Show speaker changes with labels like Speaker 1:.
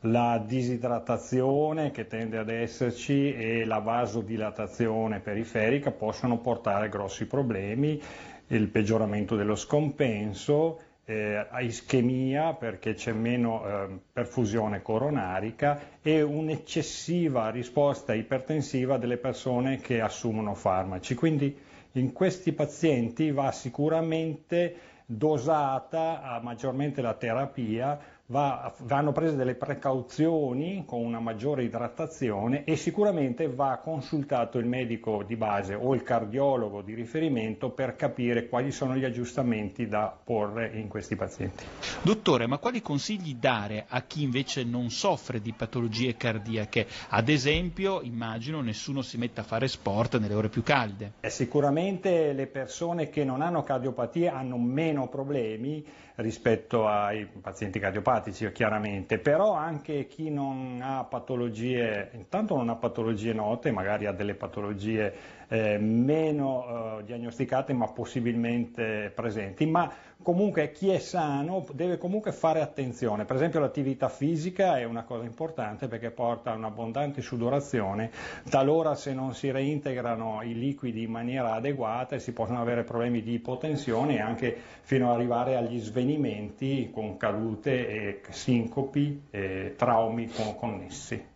Speaker 1: la disidratazione che tende ad esserci e la vasodilatazione periferica possono portare a grossi problemi, il peggioramento dello scompenso, eh, ischemia perché c'è meno eh, perfusione coronarica e un'eccessiva risposta ipertensiva delle persone che assumono farmaci. Quindi in questi pazienti va sicuramente dosata maggiormente la terapia va, vanno prese delle precauzioni con una maggiore idratazione e sicuramente va consultato il medico di base o il cardiologo di riferimento per capire quali sono
Speaker 2: gli aggiustamenti da porre in questi pazienti. Dottore, ma quali consigli dare a chi invece non soffre di patologie cardiache? Ad esempio, immagino nessuno si metta a fare sport nelle ore più calde.
Speaker 1: Eh, sicuramente le persone che non hanno cardiopatia hanno meno problemi rispetto ai pazienti cardiopatici osteopatici chiaramente, però anche chi non ha patologie, intanto non ha patologie note, magari ha delle patologie eh, meno eh, diagnosticate ma possibilmente presenti, ma comunque chi è sano deve comunque fare attenzione, per esempio l'attività fisica è una cosa importante perché porta a un'abbondante sudorazione, talora se non si reintegrano i liquidi in maniera adeguata si possono avere problemi di ipotensione e anche fino ad arrivare agli svenimenti con cadute e sincopi e traumi connessi.